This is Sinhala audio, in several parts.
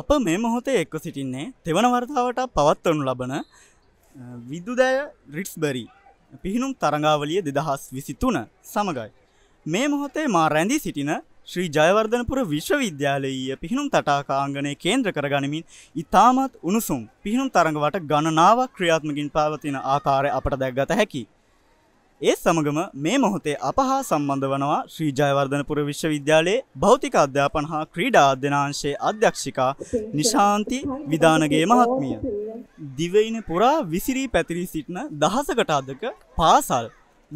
අප මේ මොහොතේ එක්ව සිටින්නේ තෙවන වර්තාවට පවත්වනු ලබන විදුදය රිට්ස්බරි පිහිනුම් තරඟාවලිය දෙදහස් විසිතුන සමඟයි. මේ මොහොතේ මා රැඳී සිටින ශ්‍රී ජයවර්ධනපුර විශ්වවිද්‍යාලයේ පිහිනුම් තටාකාංගනය කේන්ද්‍ර කරගනිමින් ඉතාමත් උණුසුම් පිහිනුම් තරඟවට ගණනාව ක්‍රියාත්මකින් පාවතින ආකාරය අපට දැක්ගත හැකි. ඒ සමගම මේ මොහොතේ අප හා සම්බන්ධ වනවා ශ්‍රී ජයවර්ධනපුර විශ්වවිද්‍යාලයේ භෞතික අධ්‍යාපන හා ක්‍රීඩා අධ්‍යනාංශයේ අධ්‍යක්ෂිකා නිශාන්ති විධානගේ මහත්මිය. දිවයින පුරා විසිරී පැතිරී සිටින දහසකට අදක පාසල්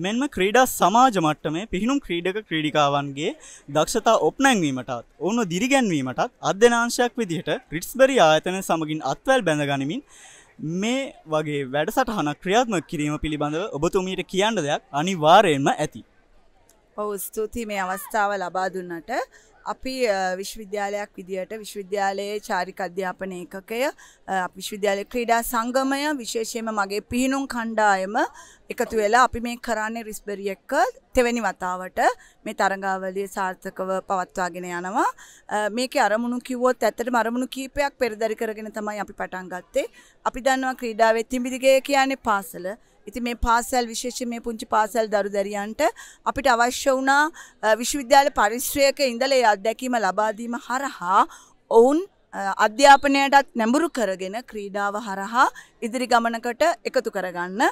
මෙන්ම ක්‍රීඩා සමාජ මට්ටමේ පිහිනුම් ක්‍රීඩක ක්‍රීඩිකාවන්ගේ දක්ෂතා ඔප්නැංවීමටත් ඔවුන දිරිගැන්වීමටත් අධ්‍යනාංශයක් විදිහට රිට්ස්බරි ආයතන සමගින් අත්වැල් බැඳගනිමින් මේ වගේ වැඩසටහන ක්‍රියාත්ම කිරීම පිළිබඳව ඔබතුමීට කියන්න දෙයක් අනිවාරයෙන්ම ඇති. ඔවු ස්තුති මේ අවස්ථාව ලබා දුන්නට අපි විශ්වවිද්‍යාලයක් විදිහට විශ්වවිද්‍යාලයේ චාරික අධ්‍යාපන ඒකකය විශ්වවිද්‍යාලය ක්‍රීඩා සංගමය විශේෂයෙන්ම මගේ පිහිනුම් කණ්ඩායම එකතු වෙලා අපි මේ කරන්නේ රිස්බරි එක්ක තෙවැනි වතාවට මේ තරඟාවලිය සාර්ථකව පවත්වාගෙන යනවා මේකේ අරමුණු කිව්වොත් ඇත්තටම අරමුණු කීපයක් පෙරදරි කරගෙන තමයි අපි පටන් ගත්තේ අපි දන්නවා ක්‍රීඩාවේ තිඹිදිගේ කියන්නේ පාසල ඉති මේ පාසැල් විශේෂ මේ පුංචි පාසැල් දරු දැරියන්ට අපිට අවශ්‍ය වුණා විශ්වවිද්‍යාල පරිශ්‍රයක ඉඳල අත්දැකීම ලබාදීම හරහා ඔවුන් අධ්‍යාපනයටත් නැඹුරු කරගෙන ක්‍රීඩාව හරහා ඉදිරි ගමනකට එකතු කරගන්න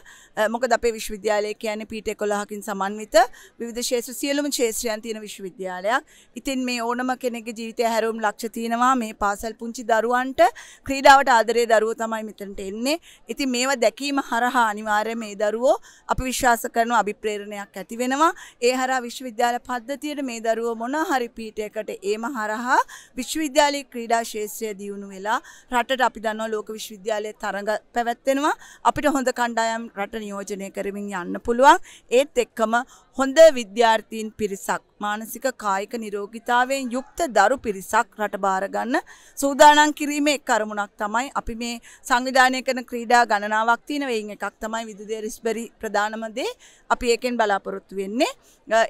මොකද අපේ විශ්වවිද්‍යාලය කියන පීට කොළහකින් සමන්විත විවිධ ශේෂ සියලුම ශේෂ්‍රයන් තියෙන විශ්වවිද්‍යාලයක් ඉතින් මේ ඕනම කෙනෙගේ ජීවිතය හැරුම් ලක්ෂ තියෙනවා මේ පාසල් පුංචි දරුවන්ට ක්‍රීඩාවට ආදරේ දරුව තමයි මෙතනට එන්නේ ඉතින් මේවා දැකීම හරහා අනිවාර්ය මේ දරුවෝ අපි විශ්වාස කරන අභිප්‍රේරණයක් ඇති වෙනවා ඒ හරහා විශ්වවිද්‍යාල පද්ධතියට මේ දරුවෝ මොන හරි පීටයකට ඒම හරහා විශ්වවිද්‍යාලයේ ක්‍රීඩා ශේෂ ක්ෂේත්‍රය දියුණු වෙලා රටට අපි දන්නවා ලෝක විශ්වවිද්‍යාලයේ තරඟ පැවැත්වෙනවා අපිට හොඳ කණ්ඩායම් රට නියෝජනය කරමින් යන්න පුළුවන් ඒත් එක්කම හොඳ විද්‍යාර්ථීන් පිරිසක් මානසික කායික නිරෝගිතාවෙන් යුක්ත දරු පිරිසක් රට බාරගන්න සූදානම් කිරීමේ කරමුණක් තමයි අපි මේ සංවිධානය කරන ක්‍රීඩා ගණනාවක් තියෙන වෙයින් එකක් තමයි විදුලිය රිස්බරි ප්‍රධානම දේ අපි ඒකෙන් බලාපොරොත්තු වෙන්නේ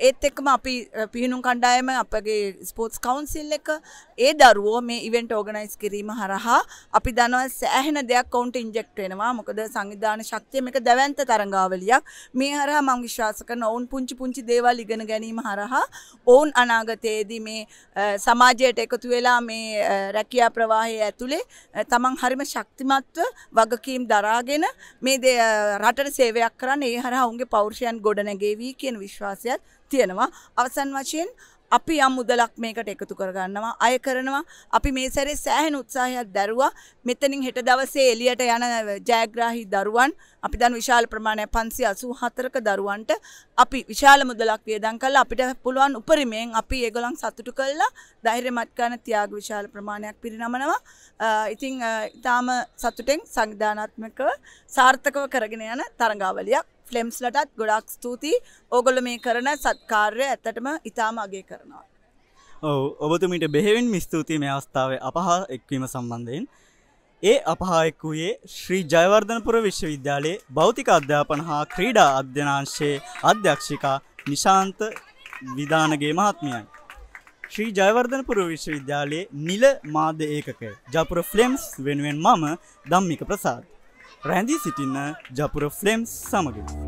ඒත් එක්කම අපි පිහිනුම් කණ්ඩායම අපගේ ස්පෝර්ට්ස් කවුන්සිල් එක ඒ දරුවෝ මේ ඉවෙන්ට් ඕග ඕගනයිස් කිරීම හරහා අපි දනව සෑහෙන දෙයක් කවුන්ට ඉන්ජෙක්ට් වෙනවා මොකද සංවිධාන ශක්තිය මේක දැවන්ත තරඟාවලියක් මේ හරහා මං විශ්වාස කරන ඔවුන් පුංචි පුංචි දේවල් ඉගෙන ගැනීම හරහා ඔවුන් අනාගතයේදී මේ සමාජයට එකතු වෙලා මේ රැකියා ප්‍රවාහය ඇතුළේ තමන් හරිම ශක්තිමත්ව වගකීම් දරාගෙන මේ රටට සේවයක් කරන්න ඒ හරහා ඔවුන්ගේ පෞරුෂයන් ගොඩනැගේවී කියන විශ්වාසයත් තියෙනවා අවසන් වශයෙන් අපි යම් මුදලක් මේකට එකතු කරගන්නවා අය කරනවා අපි මේ සැරේ සෑහෙන උත්සාහයක් දැරුවා මෙතනින් හෙට දවසේ එළියට යන ජයග්‍රාහී දරුවන් අපි දන් විශාල ප්‍රමාණයක් 584ක දරුවන්ට අපි විශාල මුදලක් වියදම් කළා අපිට පුළුවන් උපරිමයෙන් අපි ඒගොල්ලන් සතුටු කළා ධෛර්යමත් කරන තියාග විශාල ප්‍රමාණයක් පිරිනමනවා ඉතින් ඊටාම සතුටෙන් සංවිධානාත්මකව සාර්ථකව කරගෙන යන තරඟාවලියක් ෆිල්ම්ස්ලටත් ගොඩක් ස්තුතියි ඕගොල්ලෝ මේ කරන සත්කාර්ය ඇත්තටම ඉතාම අගය කරනවා. ඔව් ඔබතුමීට බෙහෙවින් මිස්තුතියි මේ අවස්ථාවේ අපහා එක්වීම සම්බන්ධයෙන්. ඒ අපහා එක් වූයේ ශ්‍රී ජයවර්ධනපුර විශ්වවිද්‍යාලයේ භෞතික අධ්‍යාපන හා ක්‍රීඩා අධ්‍යනාංශයේ අධ්‍යක්ෂිකා නිශාන්ත විධානගේ මහත්මියයි. ශ්‍රී ජයවර්ධනපුර විශ්වවිද්‍යාලයේ නිල මාධ්‍ය ඒකකය ජපුර ෆ්ලෙම්ස් වෙනුවෙන් මම ධම්මික ප්‍රසාද්. රැඳී සිටින්න ජපුර ෆ්ලම්ස් සමගින්.